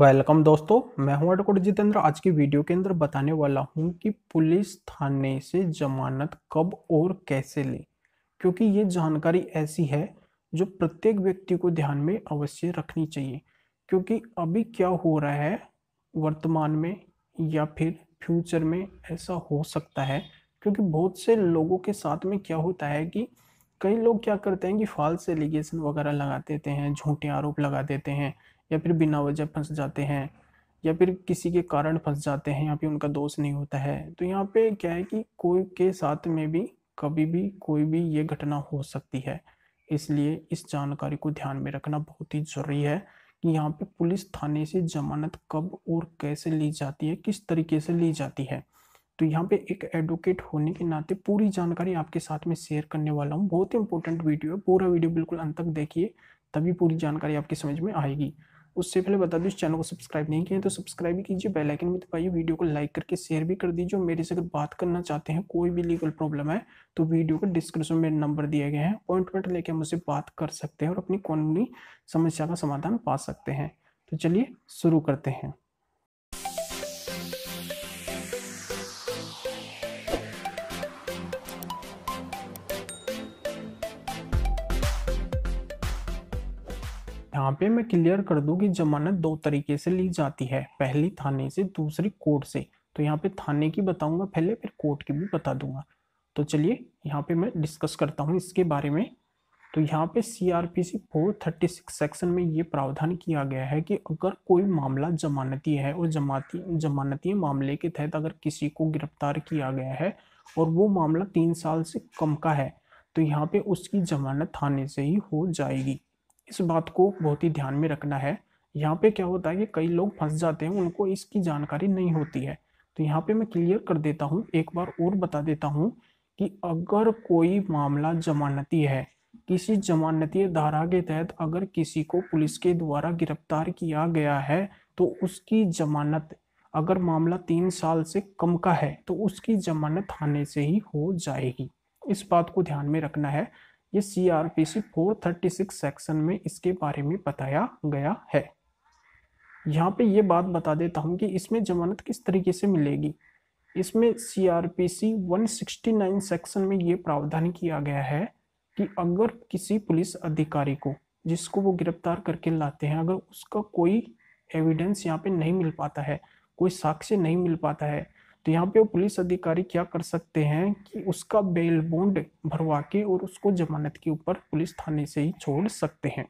welcome दोस्तों मैं हूं एडकोट जितेंद्र आज की वीडियो के अंदर बताने वाला हूं कि पुलिस थाने से जमानत कब और कैसे ले क्योंकि ये जानकारी ऐसी है जो प्रत्येक व्यक्ति को ध्यान में अवश्य रखनी चाहिए क्योंकि अभी क्या हो रहा है वर्तमान में या फिर फ्यूचर में ऐसा हो सकता है क्योंकि बहुत से लोगों के साथ में क्या होता है कि कई लोग क्या करते हैं कि फॉल्स एलिगेशन वगैरह लगा देते हैं झूठे आरोप लगा देते हैं या फिर बिना वजह फंस जाते हैं या फिर किसी के कारण फंस जाते हैं यहाँ पे उनका दोष नहीं होता है तो यहाँ पे क्या है कि कोई के साथ में भी कभी भी कोई भी ये घटना हो सकती है इसलिए इस जानकारी को ध्यान में रखना बहुत ही ज़रूरी है कि यहाँ पे पुलिस थाने से जमानत कब और कैसे ली जाती है किस तरीके से ली जाती है तो यहाँ पे एक एडवोकेट होने के नाते पूरी जानकारी आपके साथ में शेयर करने वाला हूँ बहुत ही इंपॉर्टेंट वीडियो है पूरा वीडियो बिल्कुल अंत तक देखिए तभी पूरी जानकारी आपकी समझ में आएगी उससे पहले बता दूँ इस चैनल को सब्सक्राइब नहीं किया तो सब्सक्राइब भी कीजिए बेल आइकन भी दबाइए वीडियो को लाइक करके शेयर भी कर दीजिए मेरे से अगर बात करना चाहते हैं कोई भी लीगल प्रॉब्लम है तो वीडियो का डिस्क्रिप्शन में नंबर दिया गया है अपॉइंटमेंट लेके हम उससे बात कर सकते हैं और अपनी कानूनी समस्या का समाधान पा सकते हैं तो चलिए शुरू करते हैं यहाँ पे मैं क्लियर कर दूँ कि जमानत दो तरीके से ली जाती है पहली थाने से दूसरी कोर्ट से तो यहाँ पे थाने की बताऊँगा पहले फिर कोर्ट की भी बता दूंगा तो चलिए यहाँ पे मैं डिस्कस करता हूँ इसके बारे में तो यहाँ पे C R P C four thirty six section में ये प्रावधान किया गया है कि अगर कोई मामला जमानती है और जमाती जमानती मामले के तहत अगर किसी को गिरफ्तार किया गया है और वो मामला तीन साल से कम का है तो यहाँ पे उसकी जमानत थाने से ही हो जाएगी इस बात को बहुत ही ध्यान में रखना है यहाँ पे क्या होता है कि कई लोग फंस जाते हैं उनको इसकी जानकारी नहीं होती है तो यहाँ पे मैं क्लियर कर देता हूँ एक बार और बता देता हूँ कि अगर कोई मामला जमानती है किसी जमानती धारा के तहत अगर किसी को पुलिस के द्वारा गिरफ्तार किया गया है तो उसकी जमानत अगर मामला तीन साल से कम का है तो उसकी जमानत थाने से ही हो जाएगी इस बात को ध्यान में रखना है ये C R P C four thirty six section में इसके बारे में बताया गया है यहाँ पे ये बात बता देता हूँ कि इसमें जमानत किस तरीके से मिलेगी इसमें C R P C one sixty nine section में ये प्रावधान किया गया है कि अगर किसी पुलिस अधिकारी को जिसको वो गिरफ्तार करके लाते हैं अगर उसका कोई एविडेंस यहाँ पे नहीं मिल पाता है कोई साक्ष्य नहीं मिल पाता है तो यहाँ पे पुलिस अधिकारी क्या कर सकते हैं कि उसका बेल बोंड भरवा के और उसको जमानत के ऊपर पुलिस थाने से ही छोड़ सकते हैं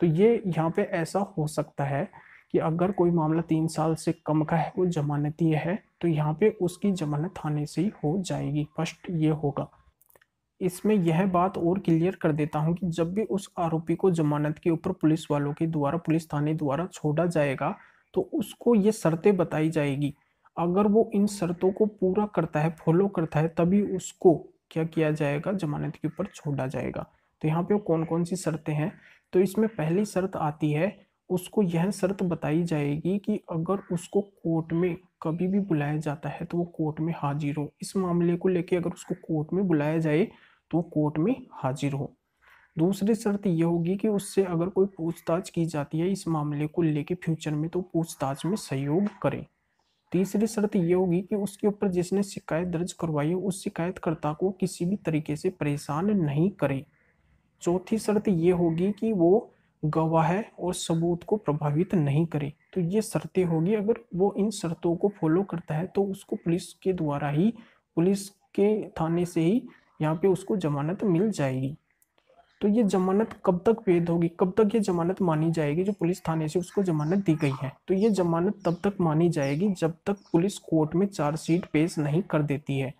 तो ये यहाँ पे ऐसा हो सकता है कि अगर कोई मामला तीन साल से कम का है वो जमानतीय है तो यहाँ पे उसकी जमानत थाने से ही हो जाएगी फर्स्ट ये होगा इसमें यह बात और क्लियर कर देता हूँ कि जब भी उस आरोपी को जमानत के ऊपर पुलिस वालों के द्वारा पुलिस थाने द्वारा छोड़ा जाएगा तो उसको ये शर्तें बताई जाएगी अगर वो इन शर्तों को पूरा करता है फॉलो करता है तभी उसको क्या किया जाएगा जमानत के ऊपर छोड़ा जाएगा तो यहाँ पे कौन कौन सी शर्तें हैं तो इसमें पहली शर्त आती है उसको यह शर्त बताई जाएगी कि अगर उसको कोर्ट में कभी भी बुलाया जाता है तो वो कोर्ट में हाजिर हो इस मामले को लेके अगर उसको कोर्ट में बुलाया जाए तो वो कोर्ट में हाजिर हो दूसरी शर्त यह होगी कि उससे अगर कोई पूछताछ की जाती है इस मामले को लेके फ्यूचर में तो पूछताछ में सहयोग करें तीसरी शर्त ये होगी कि उसके ऊपर जिसने शिकायत दर्ज करवाई हो उस शिकायतकर्ता को किसी भी तरीके से परेशान नहीं करे चौथी शर्त ये होगी कि वो गवाह और सबूत को प्रभावित नहीं करे तो ये शर्तें होगी अगर वो इन शर्तों को फॉलो करता है तो उसको पुलिस के द्वारा ही पुलिस के थाने से ही यहाँ पे उसको जमानत मिल जाएगी तो ये जमानत कब तक वैध होगी कब तक ये जमानत मानी जाएगी जो पुलिस थाने से उसको जमानत दी गई है तो ये जमानत तब तक मानी जाएगी जब तक पुलिस कोर्ट में चार्जशीट पेश नहीं कर देती है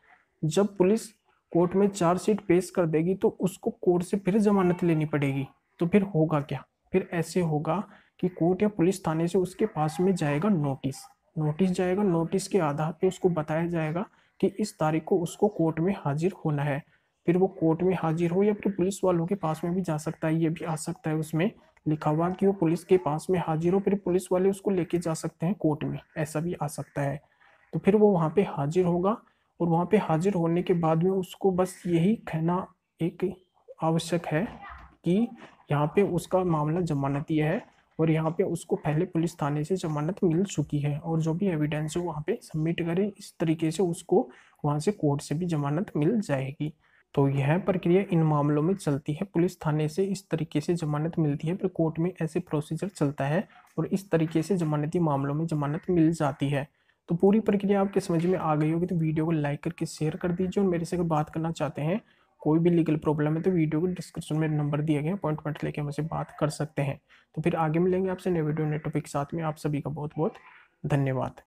जब पुलिस कोर्ट में चार्जशीट पेश कर देगी तो उसको कोर्ट से फिर जमानत लेनी पड़ेगी तो फिर होगा क्या फिर ऐसे होगा कि कोर्ट या पुलिस थाने से उसके पास में जाएगा नोटिस नोटिस जाएगा नोटिस के आधार पर उसको बताया जाएगा कि इस तारीख को उसको कोर्ट में हाजिर होना है फिर वो कोर्ट में हाजिर हो या फिर पुलिस वालों के पास में भी जा सकता है ये भी आ सकता है उसमें लिखा हुआ कि वो पुलिस के पास में हाजिर हो फिर पुलिस वाले उसको लेके जा सकते हैं कोर्ट में ऐसा भी आ सकता है तो फिर वो वहाँ पे हाजिर होगा और वहाँ पे हाजिर होने के बाद में उसको बस यही कहना एक आवश्यक है कि यहाँ पे उसका मामला जमानती है और यहाँ पे उसको पहले पुलिस थाने से जमानत मिल चुकी है और जो भी एविडेंस है वहाँ पे सबमिट करें इस तरीके से उसको वहाँ से कोर्ट से भी जमानत मिल जाएगी तो यह प्रक्रिया इन मामलों में चलती है पुलिस थाने से इस तरीके से जमानत मिलती है फिर कोर्ट में ऐसे प्रोसीजर चलता है और इस तरीके से जमानती मामलों में जमानत मिल जाती है तो पूरी प्रक्रिया आपके समझ में आ गई होगी तो वीडियो को लाइक करके शेयर कर दीजिए और मेरे से अगर बात करना चाहते हैं कोई भी लीगल प्रॉब्लम है तो वीडियो को डिस्क्रिप्शन में नंबर दिए गए अपॉइंटमेंट लेके हमसे बात कर सकते हैं तो फिर आगे मिलेंगे आपसे नए वीडियो नए टॉपिक के साथ में आप सभी का बहुत बहुत धन्यवाद